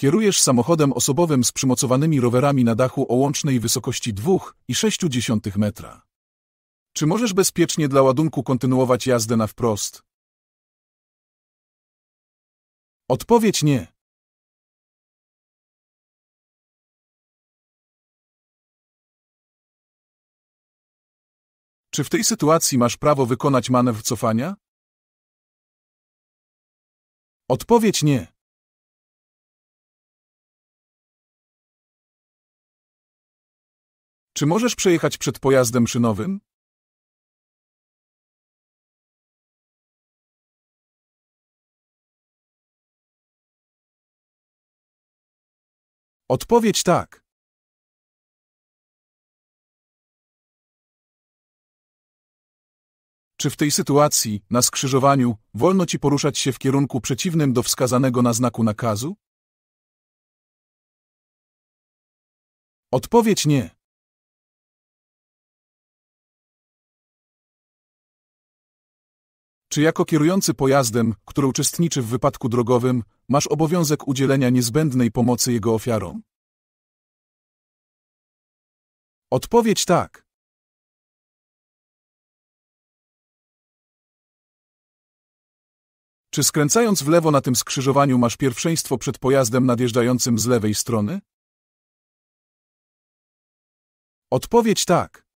Kierujesz samochodem osobowym z przymocowanymi rowerami na dachu o łącznej wysokości 2,6 metra. Czy możesz bezpiecznie dla ładunku kontynuować jazdę na wprost? Odpowiedź nie. Czy w tej sytuacji masz prawo wykonać manewr cofania? Odpowiedź nie. Czy możesz przejechać przed pojazdem szynowym? Odpowiedź tak. Czy w tej sytuacji, na skrzyżowaniu, wolno ci poruszać się w kierunku przeciwnym do wskazanego na znaku nakazu? Odpowiedź nie. Czy jako kierujący pojazdem, który uczestniczy w wypadku drogowym, masz obowiązek udzielenia niezbędnej pomocy jego ofiarom? Odpowiedź tak. Czy skręcając w lewo na tym skrzyżowaniu masz pierwszeństwo przed pojazdem nadjeżdżającym z lewej strony? Odpowiedź tak.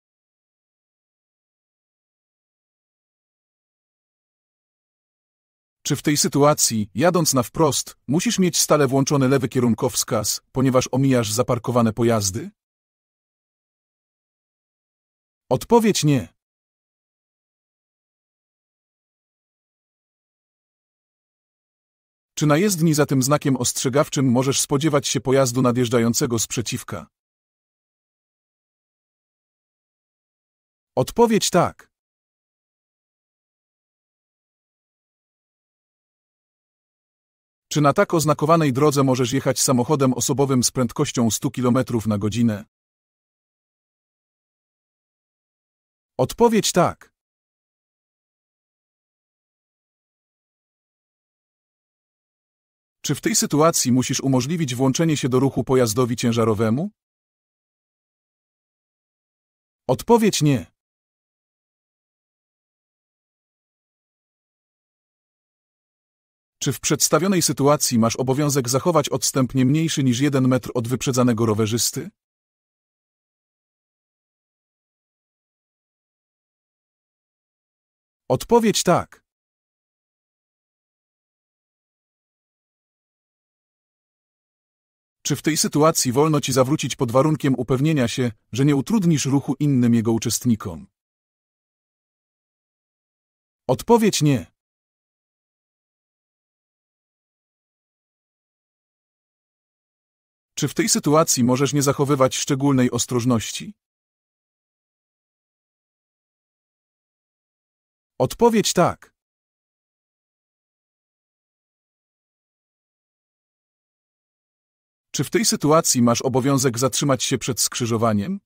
Czy w tej sytuacji, jadąc na wprost, musisz mieć stale włączony lewy kierunkowskaz, ponieważ omijasz zaparkowane pojazdy? Odpowiedź nie. Czy na jezdni za tym znakiem ostrzegawczym możesz spodziewać się pojazdu nadjeżdżającego z przeciwka? Odpowiedź tak. Czy na tak oznakowanej drodze możesz jechać samochodem osobowym z prędkością 100 km na godzinę? Odpowiedź tak. Czy w tej sytuacji musisz umożliwić włączenie się do ruchu pojazdowi ciężarowemu? Odpowiedź nie. Czy w przedstawionej sytuacji masz obowiązek zachować odstęp nie mniejszy niż jeden metr od wyprzedzanego rowerzysty? Odpowiedź tak. Czy w tej sytuacji wolno ci zawrócić pod warunkiem upewnienia się, że nie utrudnisz ruchu innym jego uczestnikom? Odpowiedź nie. Czy w tej sytuacji możesz nie zachowywać szczególnej ostrożności? Odpowiedź tak. Czy w tej sytuacji masz obowiązek zatrzymać się przed skrzyżowaniem?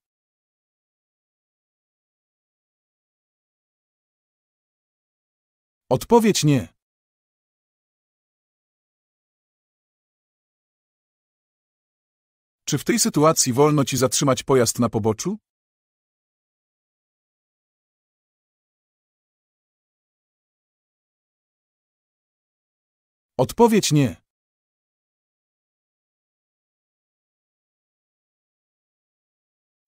Odpowiedź nie. Czy w tej sytuacji wolno ci zatrzymać pojazd na poboczu? Odpowiedź nie.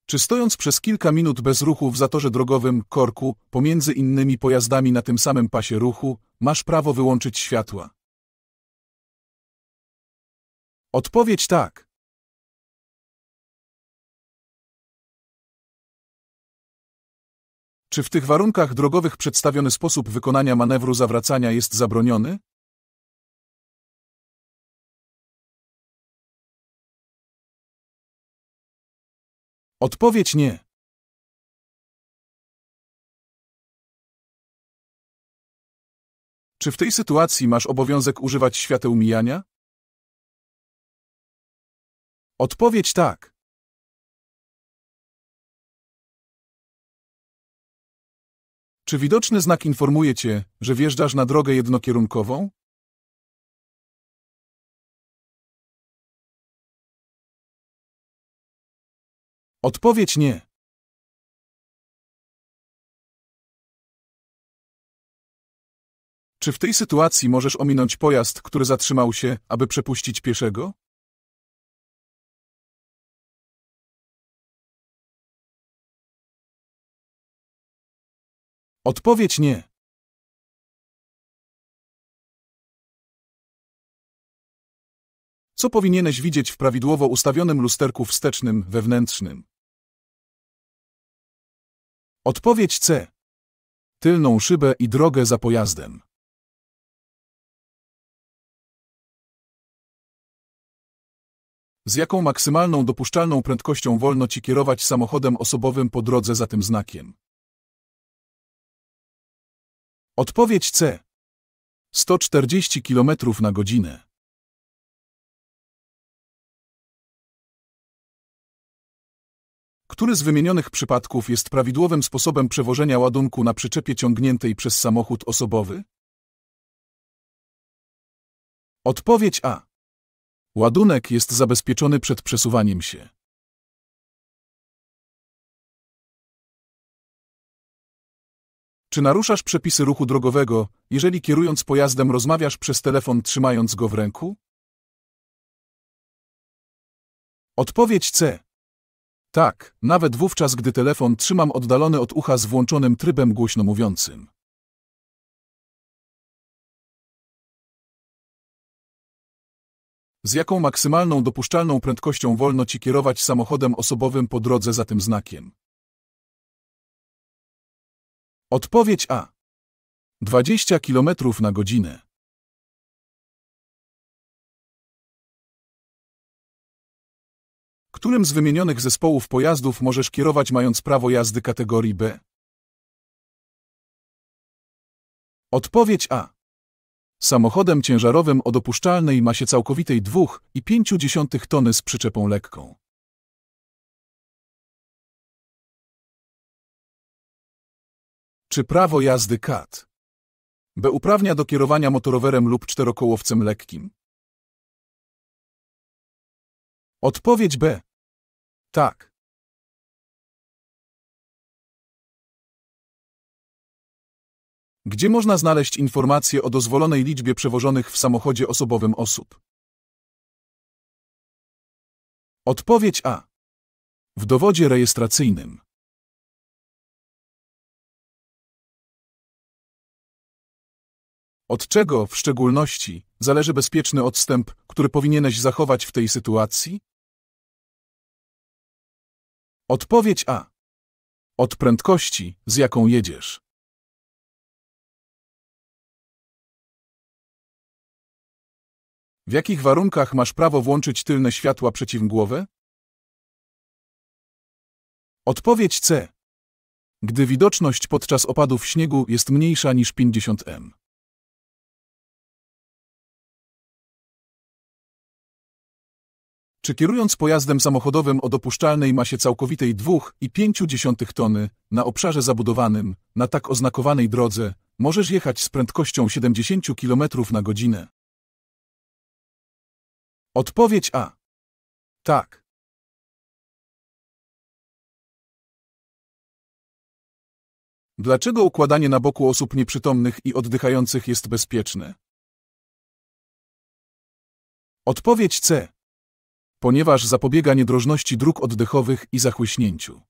Czy stojąc przez kilka minut bez ruchu w zatorze drogowym korku, pomiędzy innymi pojazdami na tym samym pasie ruchu, masz prawo wyłączyć światła? Odpowiedź tak. Czy w tych warunkach drogowych przedstawiony sposób wykonania manewru zawracania jest zabroniony? Odpowiedź nie. Czy w tej sytuacji masz obowiązek używać świateł mijania? Odpowiedź tak. Czy widoczny znak informuje Cię, że wjeżdżasz na drogę jednokierunkową? Odpowiedź nie. Czy w tej sytuacji możesz ominąć pojazd, który zatrzymał się, aby przepuścić pieszego? Odpowiedź nie. Co powinieneś widzieć w prawidłowo ustawionym lusterku wstecznym, wewnętrznym? Odpowiedź C. Tylną szybę i drogę za pojazdem. Z jaką maksymalną dopuszczalną prędkością wolno ci kierować samochodem osobowym po drodze za tym znakiem? Odpowiedź C. 140 km na godzinę. Który z wymienionych przypadków jest prawidłowym sposobem przewożenia ładunku na przyczepie ciągniętej przez samochód osobowy? Odpowiedź A. Ładunek jest zabezpieczony przed przesuwaniem się. Czy naruszasz przepisy ruchu drogowego, jeżeli kierując pojazdem rozmawiasz przez telefon trzymając go w ręku? Odpowiedź C. Tak, nawet wówczas, gdy telefon trzymam oddalony od ucha z włączonym trybem głośno mówiącym. Z jaką maksymalną dopuszczalną prędkością wolno ci kierować samochodem osobowym po drodze za tym znakiem? Odpowiedź A. 20 km na godzinę. Którym z wymienionych zespołów pojazdów możesz kierować mając prawo jazdy kategorii B? Odpowiedź A. Samochodem ciężarowym o dopuszczalnej masie całkowitej 2,5 tony z przyczepą lekką. czy prawo jazdy KAT? B uprawnia do kierowania motorowerem lub czterokołowcem lekkim. Odpowiedź B. Tak. Gdzie można znaleźć informacje o dozwolonej liczbie przewożonych w samochodzie osobowym osób? Odpowiedź A. W dowodzie rejestracyjnym. Od czego, w szczególności, zależy bezpieczny odstęp, który powinieneś zachować w tej sytuacji? Odpowiedź A. Od prędkości, z jaką jedziesz. W jakich warunkach masz prawo włączyć tylne światła przeciwmgłowe? Odpowiedź C. Gdy widoczność podczas opadów śniegu jest mniejsza niż 50 m. Czy kierując pojazdem samochodowym o dopuszczalnej masie całkowitej 2,5 tony na obszarze zabudowanym, na tak oznakowanej drodze, możesz jechać z prędkością 70 km na godzinę? Odpowiedź A. Tak. Dlaczego układanie na boku osób nieprzytomnych i oddychających jest bezpieczne? Odpowiedź C ponieważ zapobiega niedrożności dróg oddechowych i zachłyśnięciu.